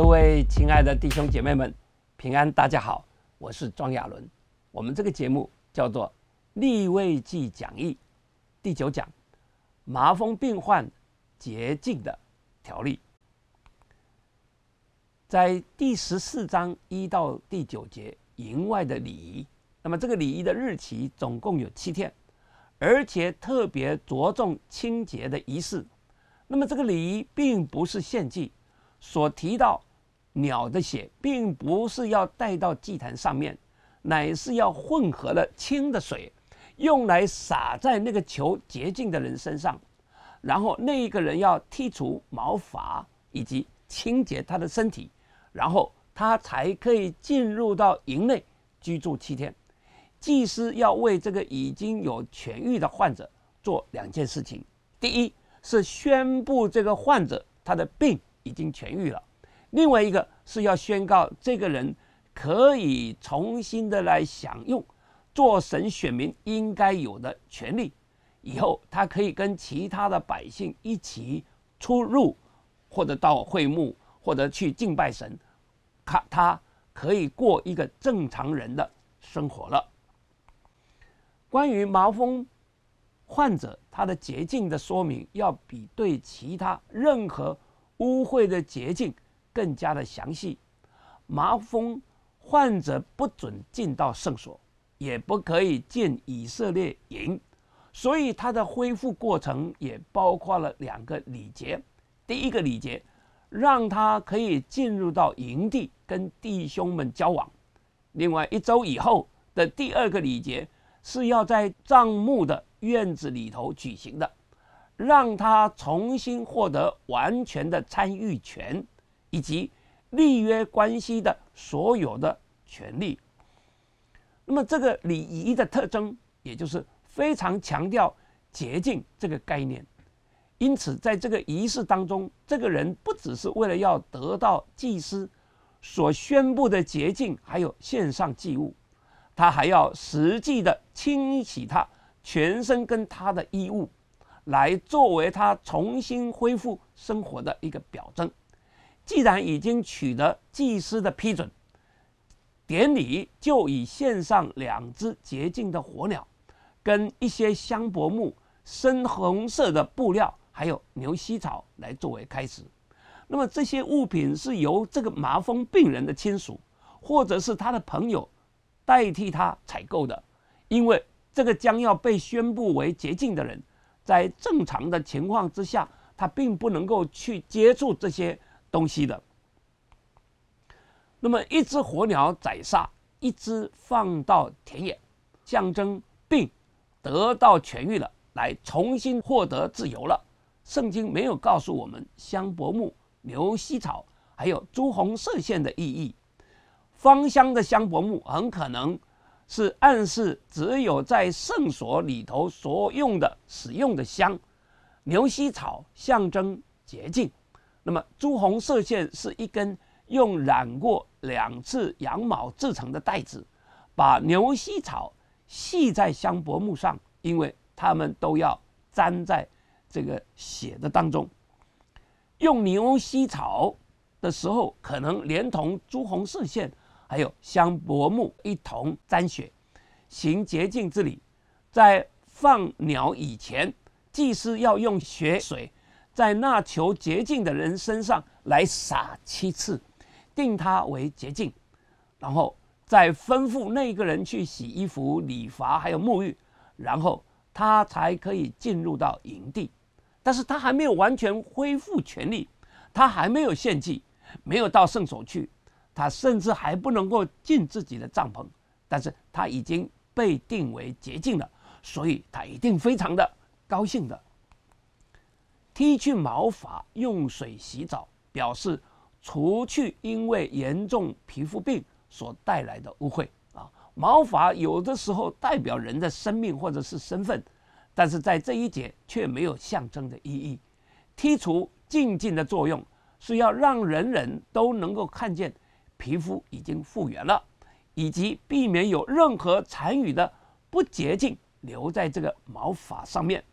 各位亲爱的弟兄姐妹们，平安，大家好，我是庄亚伦。我们这个节目叫做《立位记讲义》第九讲，麻风病患洁净的条例，在第十四章一到第九节，营外的礼仪。那么这个礼仪的日期总共有七天，而且特别着重清洁的仪式。那么这个礼仪并不是献祭，所提到。鸟的血并不是要带到祭坛上面，乃是要混合了清的水，用来洒在那个求洁净的人身上。然后那一个人要剔除毛发以及清洁他的身体，然后他才可以进入到营内居住七天。祭司要为这个已经有痊愈的患者做两件事情：第一是宣布这个患者他的病已经痊愈了。另外一个是要宣告这个人可以重新的来享用做神选民应该有的权利，以后他可以跟其他的百姓一起出入，或者到会幕，或者去敬拜神，他他可以过一个正常人的生活了。关于麻风患者他的洁净的说明，要比对其他任何污秽的洁净。更加的详细，麻风患者不准进到圣所，也不可以进以色列营，所以他的恢复过程也包括了两个礼节。第一个礼节，让他可以进入到营地跟弟兄们交往；另外一周以后的第二个礼节，是要在葬墓的院子里头举行的，让他重新获得完全的参与权。以及立约关系的所有的权利。那么，这个礼仪的特征，也就是非常强调洁净这个概念。因此，在这个仪式当中，这个人不只是为了要得到祭司所宣布的洁净，还有献上祭物，他还要实际的清洗他全身跟他的衣物，来作为他重新恢复生活的一个表征。既然已经取得祭司的批准，典礼就以献上两只洁净的火鸟，跟一些香柏木、深红色的布料，还有牛膝草来作为开始。那么这些物品是由这个麻风病人的亲属或者是他的朋友代替他采购的，因为这个将要被宣布为洁净的人，在正常的情况之下，他并不能够去接触这些。东西的，那么一只火鸟宰杀，一只放到田野，象征病得到痊愈了，来重新获得自由了。圣经没有告诉我们香柏木、牛膝草还有朱红色线的意义。芳香的香柏木很可能是暗示，只有在圣所里头所用的使用的香。牛膝草象征洁净。那么朱红色线是一根用染过两次羊毛制成的带子，把牛膝草系在香柏木上，因为它们都要粘在这个血的当中。用牛膝草的时候，可能连同朱红色线还有香柏木一同沾血，行洁净之礼。在放鸟以前，祭司要用血水。在那求洁净的人身上来撒七次，定他为洁净，然后再吩咐那个人去洗衣服、理发，还有沐浴，然后他才可以进入到营地。但是他还没有完全恢复权力，他还没有献祭，没有到圣所去，他甚至还不能够进自己的帐篷。但是他已经被定为洁净了，所以他一定非常的高兴的。剃去毛发，用水洗澡，表示除去因为严重皮肤病所带来的污秽啊。毛发有的时候代表人的生命或者是身份，但是在这一节却没有象征的意义。剔除净静的作用是要让人人都能够看见皮肤已经复原了，以及避免有任何残余的不洁净留在这个毛发上面。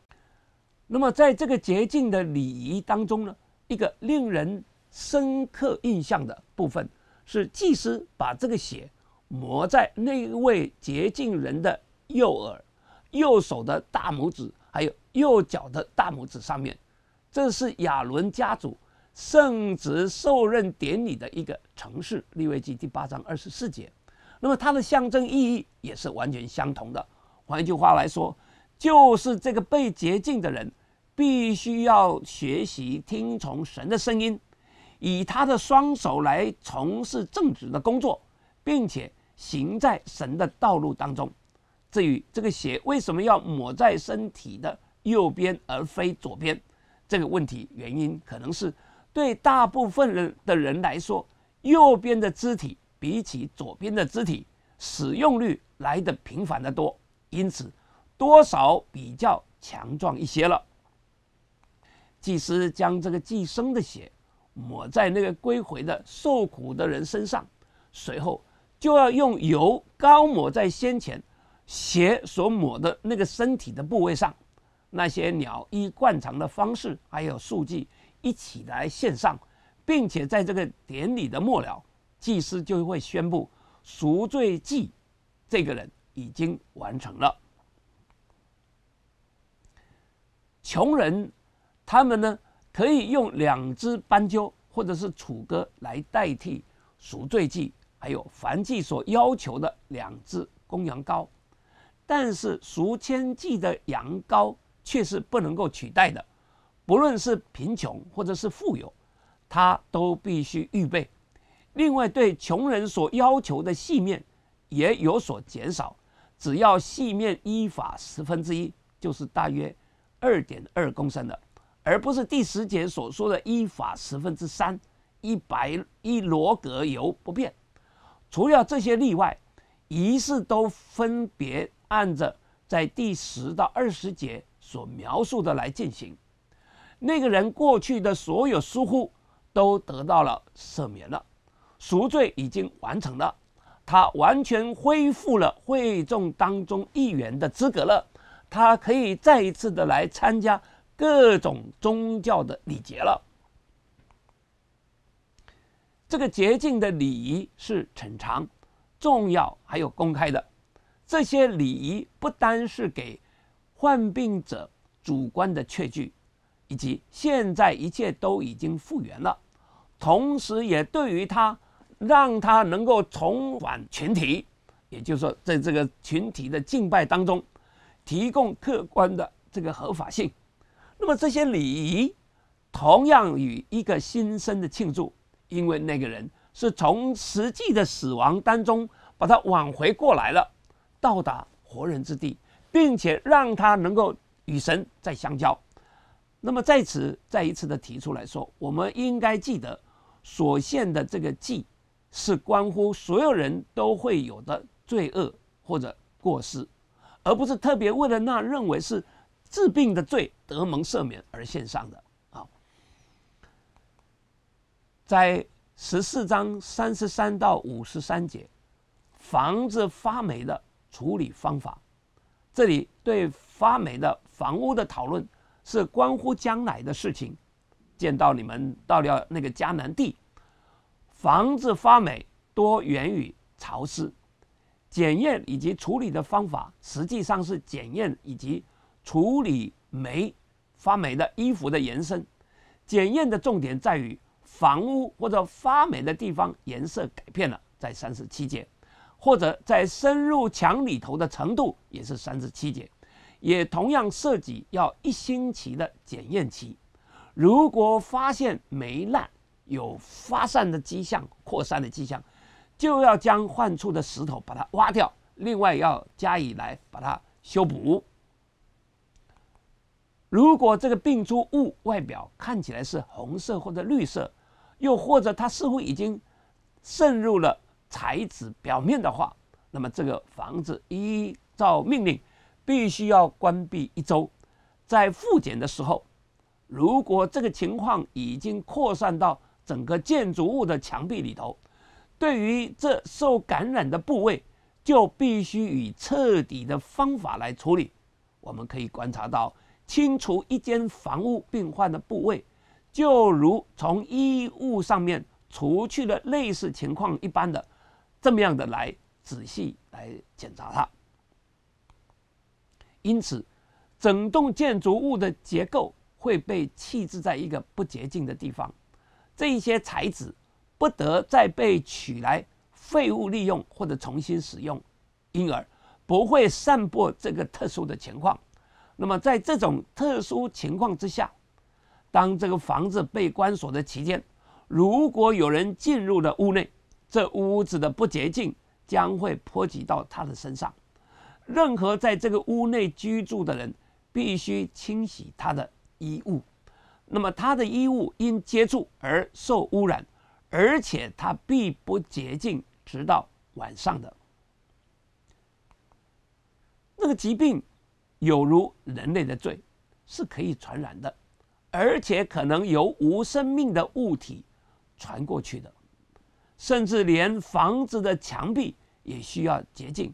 那么，在这个洁净的礼仪当中呢，一个令人深刻印象的部分是祭司把这个血抹在那位洁净人的右耳、右手的大拇指，还有右脚的大拇指上面。这是亚伦家族圣职受任典礼的一个城市，利未记第八章二十四节。那么，它的象征意义也是完全相同的。换一句话来说。就是这个被洁净的人，必须要学习听从神的声音，以他的双手来从事正直的工作，并且行在神的道路当中。至于这个血为什么要抹在身体的右边而非左边，这个问题原因可能是对大部分人的人来说，右边的肢体比起左边的肢体使用率来得频繁得多，因此。多少比较强壮一些了？祭司将这个寄生的血抹在那个归回的受苦的人身上，随后就要用油膏抹在先前血所抹的那个身体的部位上。那些鸟依惯常的方式，还有数据一起来献上，并且在这个典礼的末了，祭司就会宣布赎罪祭这个人已经完成了。穷人，他们呢可以用两只斑鸠或者是楚歌来代替赎罪祭，还有燔祭所要求的两只公羊羔，但是赎千祭的羊羔却是不能够取代的。不论是贫穷或者是富有，他都必须预备。另外，对穷人所要求的细面也有所减少，只要细面依法十分之一，就是大约。二点二公升的，而不是第十节所说的依法十分之三，一百一罗格油不变。除了这些例外，仪式都分别按着在第十到二十节所描述的来进行。那个人过去的所有疏忽都得到了赦免了，赎罪已经完成了，他完全恢复了会众当中议员的资格了。他可以再一次的来参加各种宗教的礼节了。这个洁净的礼仪是逞长、重要，还有公开的。这些礼仪不单是给患病者主观的确据，以及现在一切都已经复原了，同时也对于他，让他能够重返群体，也就是说，在这个群体的敬拜当中。提供客观的这个合法性，那么这些礼仪同样与一个新生的庆祝，因为那个人是从实际的死亡当中把他挽回过来了，到达活人之地，并且让他能够与神再相交。那么在此再一次的提出来说，我们应该记得所献的这个祭是关乎所有人都会有的罪恶或者过失。而不是特别为了那认为是治病的罪得蒙赦免而献上的啊。在十四章三十三到五十三节，房子发霉的处理方法，这里对发霉的房屋的讨论是关乎将来的事情。见到你们到了那个迦南地，房子发霉多源于潮湿。检验以及处理的方法实际上是检验以及处理霉发霉的衣服的延伸。检验的重点在于房屋或者发霉的地方颜色改变了，在三十七节，或者在深入墙里头的程度也是三十七节，也同样涉及要一星期的检验期。如果发现霉烂有发散的迹象、扩散的迹象。就要将患处的石头把它挖掉，另外要加以来把它修补。如果这个病株物外表看起来是红色或者绿色，又或者它似乎已经渗入了材质表面的话，那么这个房子依照命令必须要关闭一周。在复检的时候，如果这个情况已经扩散到整个建筑物的墙壁里头。对于这受感染的部位，就必须以彻底的方法来处理。我们可以观察到，清除一间房屋病患的部位，就如从衣物上面除去了类似情况一般的，这么样的来仔细来检查它。因此，整栋建筑物的结构会被弃置在一个不洁净的地方，这一些材质。不得再被取来废物利用或者重新使用，因而不会散布这个特殊的情况。那么，在这种特殊情况之下，当这个房子被关锁的期间，如果有人进入了屋内，这屋子的不洁净将会波及到他的身上。任何在这个屋内居住的人必须清洗他的衣物。那么，他的衣物因接触而受污染。而且它必不洁净，直到晚上的那个疾病，有如人类的罪，是可以传染的，而且可能由无生命的物体传过去的，甚至连房子的墙壁也需要洁净，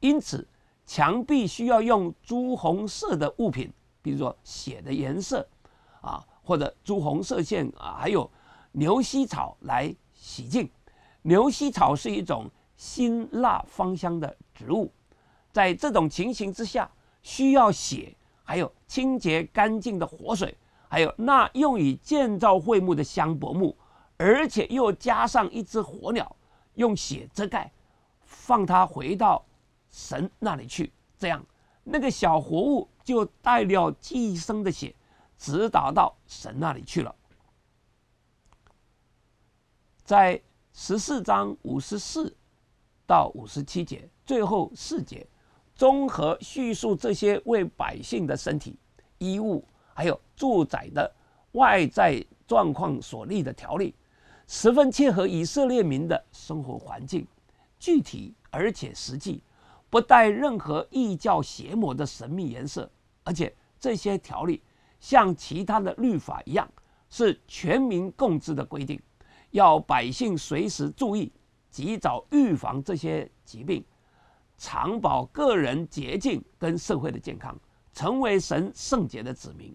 因此墙壁需要用朱红色的物品，比如说血的颜色啊，或者朱红色线啊，还有。牛膝草来洗净，牛膝草是一种辛辣芳香的植物。在这种情形之下，需要血，还有清洁干净的活水，还有那用以建造会墓的香柏木，而且又加上一只火鸟，用血遮盖，放它回到神那里去。这样，那个小活物就带了寄生的血，直达到神那里去了。在十四章五十四到五十七节，最后四节，综合叙述这些为百姓的身体、衣物，还有住宅的外在状况所立的条例，十分切合以色列民的生活环境，具体而且实际，不带任何异教邪魔的神秘颜色。而且这些条例像其他的律法一样，是全民共治的规定。要百姓随时注意，及早预防这些疾病，常保个人洁净跟社会的健康，成为神圣洁的子民。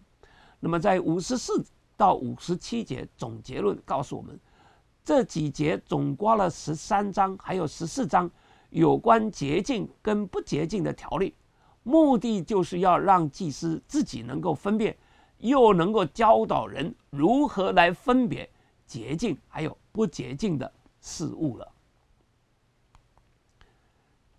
那么，在五十四到五十七节总结论告诉我们，这几节总刮了十三章，还有十四章有关洁净跟不洁净的条例，目的就是要让祭司自己能够分辨，又能够教导人如何来分别。洁净还有不洁净的事物了。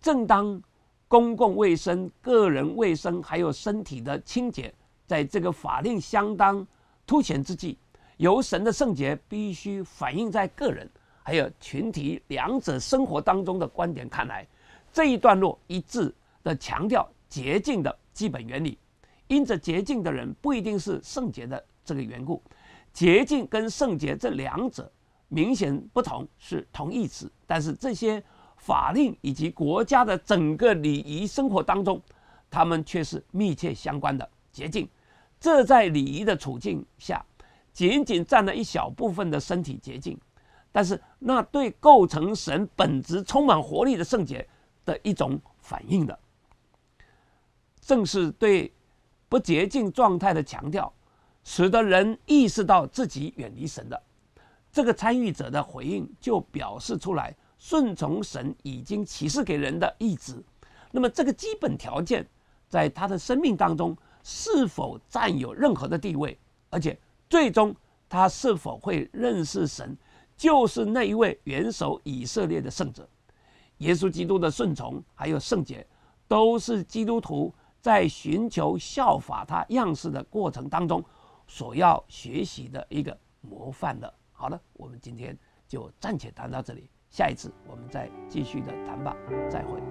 正当公共卫生、个人卫生还有身体的清洁，在这个法令相当凸显之际，由神的圣洁必须反映在个人还有群体两者生活当中的观点看来，这一段落一致的强调洁净的基本原理，因着洁净的人不一定是圣洁的这个缘故。洁净跟圣洁这两者明显不同，是同义词，但是这些法令以及国家的整个礼仪生活当中，他们却是密切相关的。洁净，这在礼仪的处境下，仅仅占了一小部分的身体洁净，但是那对构成神本质充满活力的圣洁的一种反应的，正是对不洁净状态的强调。使得人意识到自己远离神的这个参与者的回应，就表示出来顺从神已经启示给人的意志。那么，这个基本条件在他的生命当中是否占有任何的地位？而且，最终他是否会认识神，就是那一位元首以色列的圣者，耶稣基督的顺从还有圣洁，都是基督徒在寻求效法他样式的过程当中。所要学习的一个模范的，好了，我们今天就暂且谈到这里，下一次我们再继续的谈吧，再会。